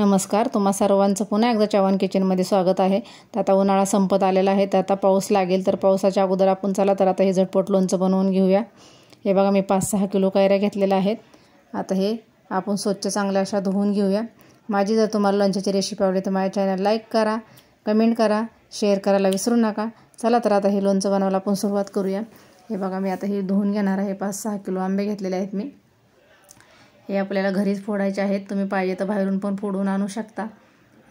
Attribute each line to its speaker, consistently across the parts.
Speaker 1: नमस्कार तुम्हा सर्वांचं पुन्हा एकदा चव्हाण किचनमध्ये स्वागत आहे तर आता उन्हाळा संपत आलेला आहे तर आता पाऊस लागेल तर पावसाच्या अगोदर आपण चला तर आता हे झटपट लोणचं बनवून घेऊया हे बघा मी पाच सहा किलो कैऱ्या घेतलेल्या आहेत आता हे आपण स्वच्छ चांगल्या अशा धुवून घेऊया माझी जर तुम्हाला लंचाची रेसिपी आवडली तर माझ्या चॅनल लाईक करा कमेंट करा शेअर करायला विसरू नका चला तर आता हे लोणचं बनवायला आपण सुरुवात करूया हे बघा मी आता हे धुवून घेणार आहे पाच सहा किलो आंबे घेतलेले आहेत मी हे आपल्याला घरीच फोडायचे आहेत तुम्ही पाहिजे तर बाहेरून पण फोडून आणू शकता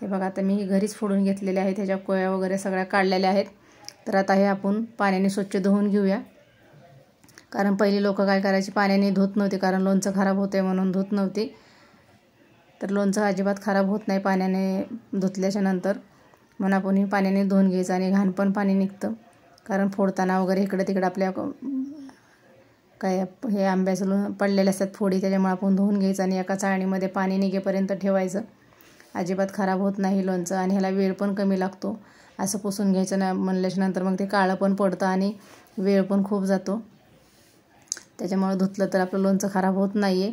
Speaker 1: हे बघा आता मी घरीच फोडून घेतलेले आहेत ह्याच्या कोया वगैरे सगळ्या काढलेल्या आहेत तर आता हे आपण पाण्याने स्वच्छ धुवून घेऊया कारण पहिली लोकं काय करायची पाण्याने धुत नव्हती कारण लोणचं खराब होते म्हणून धुत नव्हती तर लोणचं अजिबात खराब होत नाही पाण्याने धुतल्याच्या नंतर मग आपण हे पाण्याने धुवून घ्यायचं आणि घाण पण पाणी निघतं कारण फोडताना वगैरे इकडं तिकडं आपल्या काय हे आंब्याचं पडलेले असतात फोडी त्याच्यामुळे आपण धुवून घ्यायचं आणि एका चाळणीमध्ये पाणी निघेपर्यंत ठेवायचं अजिबात खराब होत नाही लोणचं आणि ह्याला वेळ पण कमी लागतो असं पुसून घ्यायचं ना म्हणल्याच्यानंतर नंतर मग ते काळं पण पडतं आणि वेळ पण खूप जातो त्याच्यामुळं धुतलं तर आपलं लोणचं खराब होत नाही आहे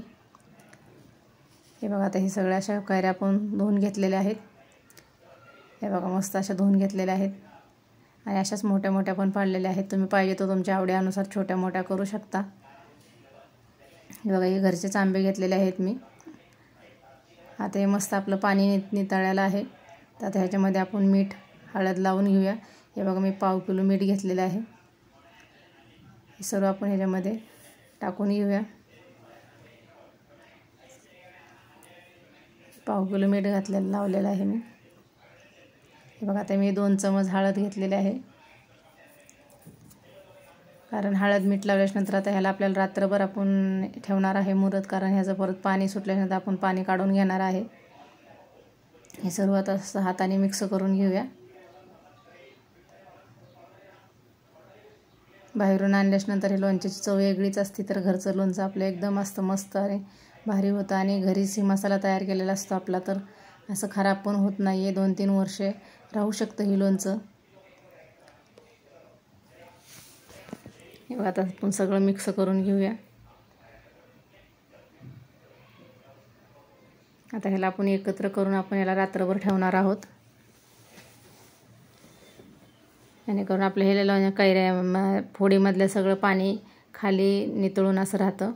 Speaker 1: हे बघा आता हे सगळ्या अशा कैऱ्या आपण धुवून घेतलेल्या आहेत हे बघा मस्त अशा धुवून घेतलेल्या आहेत आणि अशाच मोठ्या मोठ्या पण पाडलेल्या आहेत तुम्ही पाहिजे तो तुमच्या आवडीनुसार छोट्या मोठ्या करू शकता बघा हे घरचे आंबे घेतलेले आहेत मी आता हे मस्त आपलं पाणी नितळायला आहे तर आता ह्याच्यामध्ये आपण मीठ हळद लावून घेऊया हे बघा मी पाव किलो मीठ घेतलेलं आहे हे सर्व आपण ह्याच्यामध्ये टाकून घेऊया पाव किलो मीठ घातलेलं लावलेलं आहे मी हे बघा आता मी दोन चमच हळद घेतलेली आहे कारण हळद मीठ लावल्याच्यानंतर आता ह्याला आपल्याला रात्रभर आपण ठेवणार आहे मुरत कारण ह्याचं परत पाणी सुटल्यानंतर आपण पाणी काढून घेणार आहे हे सर्व आता असं हाताने मिक्स करून घेऊया बाहेरून आणल्याच्यानंतर हे लोणच्याची चव वेगळीच असते तर घरचं लोणचं आपलं एकदम असतं मस्त आणि भारी होतं आणि घरीच ही मसाला तयार केलेला असतो आपला तर असं खराब पण होत नाही आहे दोन तीन वर्षे राहू शकतं हे लोणचं हे आता आपण सगळं मिक्स करून घेऊया आता ह्याला आपण एकत्र करून आपण याला रात्रभर ठेवणार आहोत जेणेकरून आपल्या ह्याला कैऱ्या फोडीमधलं सगळं पाणी खाली नितळून असं राहतं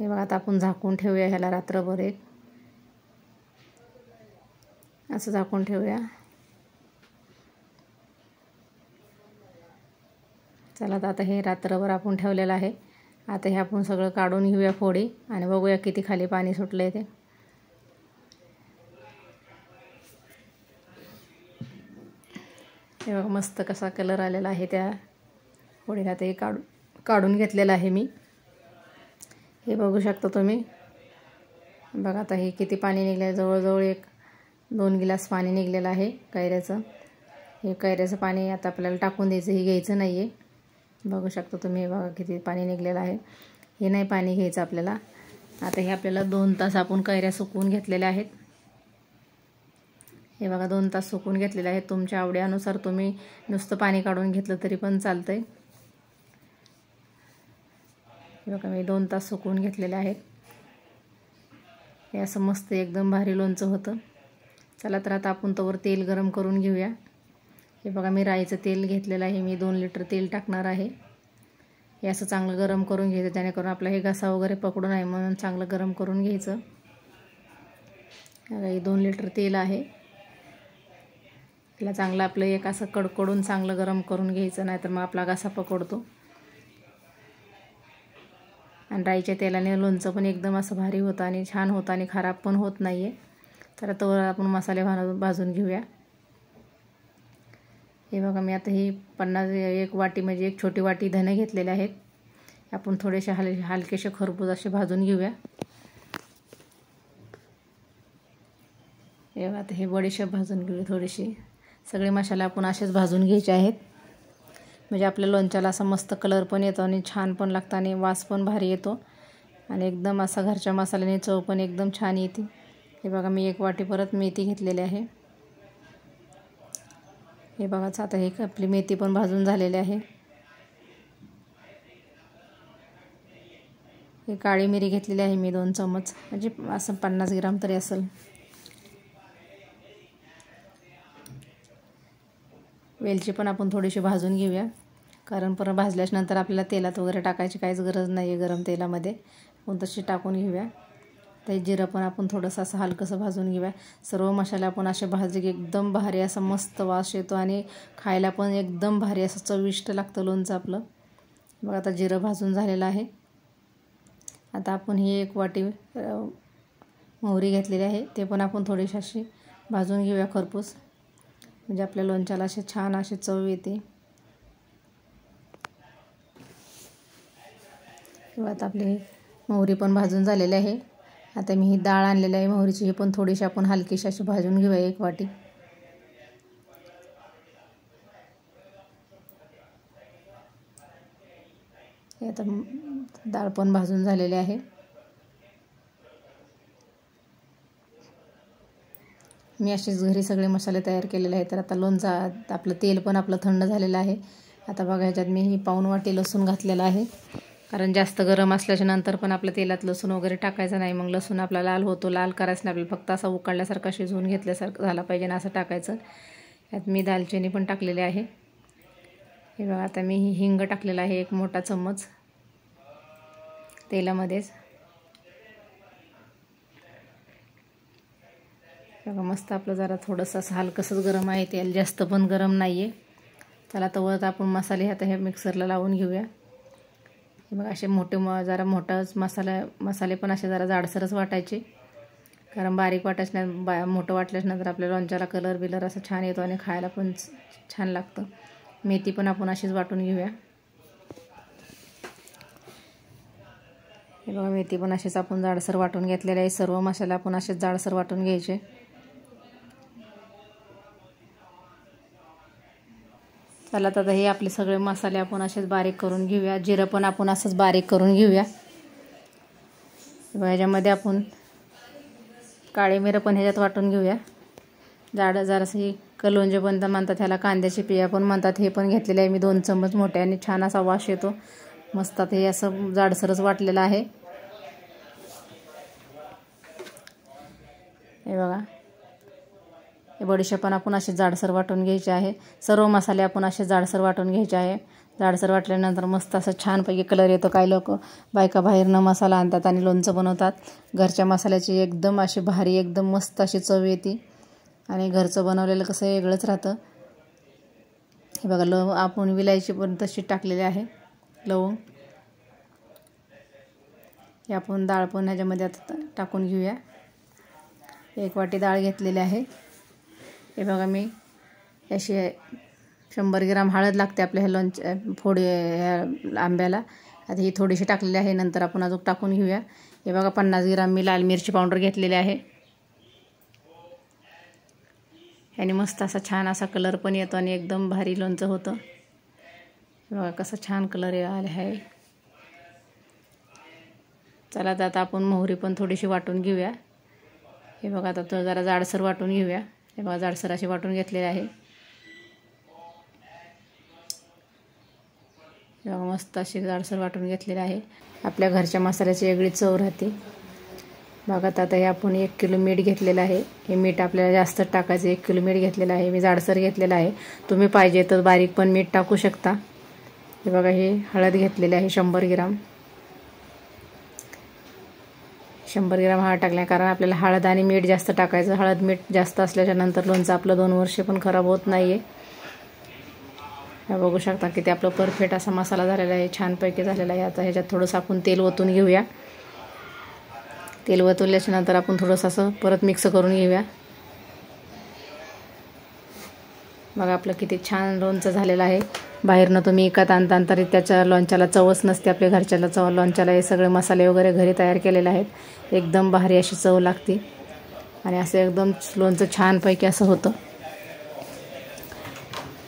Speaker 1: हे बघा आता आपण झाकून ठेवूया ह्याला रात्रभर एक असं झाकून ठेवूया चला तर आता हे रात्रभर आपण ठेवलेलं आहे आता हे आपण सगळं काढून घेऊया फोडी आणि बघूया किती खाली पाणी सुटलं आहे ते बघा मस्त कसा कलर आलेला आहे त्या फोडीला ते काढू काढून घेतलेलं आहे मी हे बघू शकता तुम्ही बघा आता हे किती पाणी निघलं आहे जवळजवळ एक दोन गिलास पाणी निघलेलं आहे कैऱ्याचं हे कैऱ्याचं पाणी आता आपल्याला टाकून द्यायचं हे घ्यायचं नाही आहे बघू शकता तुम्ही बघा किती पाणी निघलेलं आहे हे नाही पाणी घ्यायचं आपल्याला आता हे आपल्याला दोन तास आपण कैऱ्या सुकवून घेतलेल्या आहेत हे बघा दोन तास सुकून घेतलेले आहेत तुमच्या आवडीनुसार तुम्ही नुसतं पाणी काढून घेतलं तरी पण चालतं आहे हे बघा मी दोन तास सुकवून घेतलेले आहेत हे असं मस्त एकदम भारी लोणचं होतं चला तर आता आपण तोवर तेल गरम करून घेऊया हे बघा मी राईचं तेल घेतलेलं आहे मी दोन लिटर तेल टाकणार आहे हे असं चांगलं गरम करून घ्यायचं जेणेकरून आपला हे घसा वगैरे पकडून आहे म्हणून चांगलं गरम करून घ्यायचं हे दोन लिटर तेल आहे त्याला चांगलं आपलं एक असं कडकडून चांगलं गरम करून घ्यायचं नाहीतर मग आपला घसा पकडतो आणि राईच्या तेलाने लोणचं पण एकदम असं भारी होतं आणि छान होतं आणि खराब पण होत नाही आहे तर तो आपण मसाले भाजून घेऊया हे बघा मी आता ही पन्नास एक वाटी म्हणजे एक छोटी वाटी धने घेतलेले आहेत आपण थोडेसे हल हलकेसे खरबूज असे भाजून घेऊया हे आता हे बडीशेप भाजून घेऊया थोडेसे सगळे मसाले आपण असेच भाजून घ्यायचे आहेत म्हणजे आपल्या लोणच्याला असा मस्त कलर पण येतो आणि छान पण लागतं आणि वास पण भारी येतो आणि एकदम असा घरच्या मसाल्याने चव पण एकदम छान येते हे बघा मी एक वाटी परत मेथी घेतलेली आहे हे बघाच आता हे आपली मेथी पण भाजून झालेली आहे हे काळी मिरी घेतलेली आहे मी दोन चमच म्हणजे असं पन्नास ग्राम तरी असेल वेलची पण आपण थोडीशी भाजून घेऊया कारण परत भाजल्याच्यानंतर आपल्याला तेलात वगैरे टाकायची काहीच गरज नाही आहे गरम तेलामध्ये पण तशी टाकून घेऊया ते जिरं पण आपण थोडंसं असं हलकंसं भाजून घेऊया सर्व मसाले आपण असे भाजले की एकदम भारी असा मस्त वास येतो आणि खायला पण एकदम भारी असं चविष्ट लागतं लोणचं आपलं बघा आता जिरं भाजून झालेलं आहे आता आपण ही एक वाटी मोहरी घेतलेली आहे ते पण आपण थोडीशी अशी भाजून घेऊया खरपूस म्हणजे आपल्या लोणच्याला असे छान असे चव येते किंवा आता आपली मोहरी पण भाजून झालेली आहे आता मी ही डाळ आणलेली आहे मोहरीची ही पण थोडीशी आपण हलकीशी अशी भाजून घेऊया एक वाटी हे आता डाळ पण भाजून झालेली आहे मी अशीच घरी सगळे मसाले तयार केलेले आहेत तर आता लोणचा आपलं तेल पण आपलं थंड झालेलं आहे आता बघा ह्याच्यात मी ही पाऊण वाटी लसूण घातलेला आहे कारण जास्त गरम असल्याच्या नंतर पण आपलं तेलात लसूण वगैरे टाकायचं नाही मग लसूण आपला लाल होतो लाल करायचं नाही आपल्याला फक्त असा उकळल्यासारखा शिजवून घेतल्यासारखं झाला पाहिजे ना असं टाकायचं यात मी दालचिनी पण टाकलेली आहे हे बघा आता मी हिंग टाकलेला आहे एक मोठा चम्मच तेलामध्येच बघा मस्त आपलं जरा थोडंसं असं हलकंसंच गरम आहे तेल जास्त पण गरम नाही आहे चला तर आपण मसाले आता हे मिक्सरला लावून घेऊया बघा मग असे मोठे म जरा मोठाच मसाला मसाले पण असे जरा जाडसरच वाटायचे कारण बारीक वाटायच नाही बा मोठं वाटल्याच नंतर आपल्या लोणच्याला कलर बिलर असं छान येतो आणि खायला पण छान लागतं मेथी पण आपण अशीच वाटून घेऊया हे बघा मेथी पण असेच आपण जाडसर वाटून घेतलेले आहे सर्व मसाला आपण असेच जाडसर वाटून घ्यायचे चला तर हे आपले सगळे मसाले आपण असेच बारीक करून घेऊया जिरं पण आपण असंच बारीक करून घेऊया ह्याच्यामध्ये आपण काळे मिरं पण ह्याच्यात वाटून घेऊया जाडं ही कलोंजे पण म्हणतात ह्याला कांद्याची पिया पण म्हणतात हे पण घेतलेले आहे मी दोन चमच मोठे आणि छान असा वाश येतो मस्त हे असं जाडसरच वाटलेलं आहे हे बघा हे बडीशेप आपण असे जाडसर वाटून घ्यायचे आहे सर्व मसाले आपण असे जाडसर वाटून घ्यायचे आहे जाडसर वाटल्यानंतर मस्त असं छानपैकी कलर येतो काही लोक बायका बाहेरनं मसाला आणतात आणि लोणचं बनवतात घरच्या मसाल्याची एकदम अशी भारी एकदम मस्त अशी चव येते आणि घरचं बनवलेलं कसं वेगळंच राहतं हे बघा लव आपण विलायची पण तशी टाकलेली आहे लवंग हे आपण डाळ पण ह्याच्यामध्ये आता टाकून घेऊया एक वाटी डाळ घेतलेली आहे हे बघा मी अशी शंभर ग्राम हळद लागते आपल्या ह्या लोणच्या फोडी ह्या आंब्याला आता ही थोडीशी टाकलेली आहे नंतर आपण अजून टाकून घेऊया हे बघा पन्नास ग्राम मी लाल मिरची पावडर घेतलेली आहे आणि मस्त असा छान असा कलर पण येतो आणि एकदम भारी लोणचं होतं बघा कसा छान कलर आला आहे चला तर आता आपण मोहरी पण थोडीशी वाटून घेऊया हे बघा आता तो जरा जाडसर वाटून घेऊया हे बघा जाडसर असे वाटून घेतलेले आहे बघा मस्त असे जाडसर वाटून घेतलेले आहे आपल्या घरच्या मसाल्याची वेगळी चव राहते बघा आता हे आपण एक किलो मीठ घेतलेलं आहे हे मीठ आपल्याला जास्त टाकायचं एक किलो मीठ घेतलेलं आहे मी जाडसर घेतलेलं आहे तुम्ही पाहिजे तर बारीक पण मीठ टाकू शकता हे बघा हे हळद घेतलेले आहे शंभर ग्राम शंभर ग्रॅम हळद टाकल्या कारण आपल्याला हळद आणि मीठ जास्त टाकायचं हळद मीठ जास्त असल्याच्या नंतर लोणचं आपलं दोन वर्षे पण खराब होत नाही आहे बघू शकता की ते आपलं परफेक्ट असा मसाला झालेला आहे छानपैकी झालेला आहे आता ह्याच्यात थोडंसं आपण तेल ओतून घेऊया तेल वतवल्याच्या नंतर आपण थोडंसं असं परत मिक्स करून घेऊया मग आपलं किती छान लोणचं झालेलं आहे बाहेरनं तुम्ही एकात आणता आणता त्याच्या लोणच्याला चवच नसते आपल्या घरच्याला चव लोणच्याला हे सगळे मसाले वगैरे घरी तयार केलेले आहेत एकदम भारी अशी चव लागते आणि असं एकदम लोणचं छानपैकी असं होतं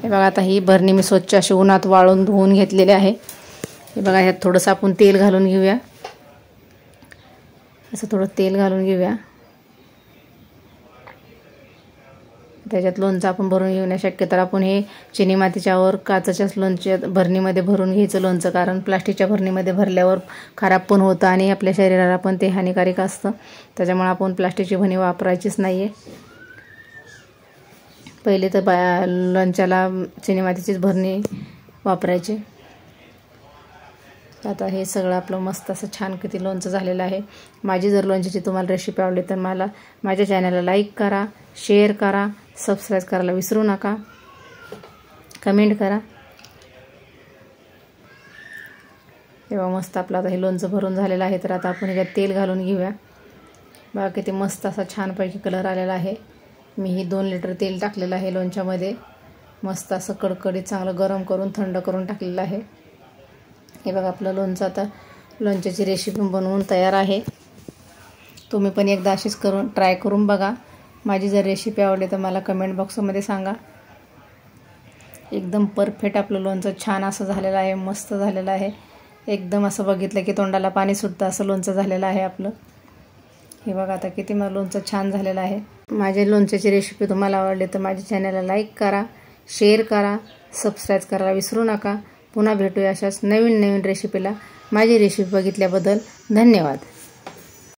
Speaker 1: हे बघा आता ही भरणी मी स्वच्छ अशी उन्हात वाळून धुवून घेतलेली आहे हे बघा ह्यात थोडंसं आपण तेल घालून घेऊया असं थोडं तेल घालून घेऊया त्याच्यात लोणचं आपण भरून शक्य तर आपण हे चिनी मातीच्या काचाच्याच लोणच्या भरणीमध्ये भरून घ्यायचं लोणचं कारण प्लास्टिकच्या भरणीमध्ये भरल्यावर खराब पण होतं आणि आपल्या शरीराला पण ते हानिकारक असतं त्याच्यामुळे आपण प्लास्टिकची भरणी वापरायचीच नाही आहे पहिले तर बा लोणच्याला चिनी मातीचीच भरणी वापरायची आता हे सगळं आपलं मस्त असं छान किती लोणचं झालेलं आहे माझी जर लोणच्याची तुम्हाला रेसिपी आवडली तर मला माझ्या चॅनलला लाईक करा शेअर करा सबस्क्राईब करायला विसरू नका कमेंट करा तेव्हा मस्त आपलं आता हे लोणचं भरून झालेलं आहे तर आता आपण ह्याच्यात तेल घालून घेऊया बघा किती मस्त असा छानपैकी कलर आलेला आहे मी ही दोन लिटर तेल टाकलेलं आहे लोणच्यामध्ये मस्त असं कडकडीत चांगलं गरम करून थंड करून टाकलेलं आहे हे बघा आपलं लोणचं आता लोणच्याची रेसिपी बनवून तयार आहे तुम्ही पण एकदा अशीच करून ट्राय करून बघा माझी जर रेसिपी आवडली तर मला कमेंट बॉक्समध्ये सांगा एकदम परफेक्ट आपलं लोणचं छान असं झालेलं आहे मस्त झालेलं आहे एकदम असं बघितलं की तोंडाला पाणी सुटतं असं लोणचं झालेलं आहे आपलं हे बघा आता किती मला लोणचं छान झालेलं आहे माझे लोणच्याची रेसिपी तुम्हाला आवडली तर माझ्या चॅनलला लाईक करा शेअर करा सबस्क्राईब करायला विसरू नका पुन्हा भेटूया अशाच नवीन नवीन रेसिपीला माझी रेसिपी बघितल्याबद्दल धन्यवाद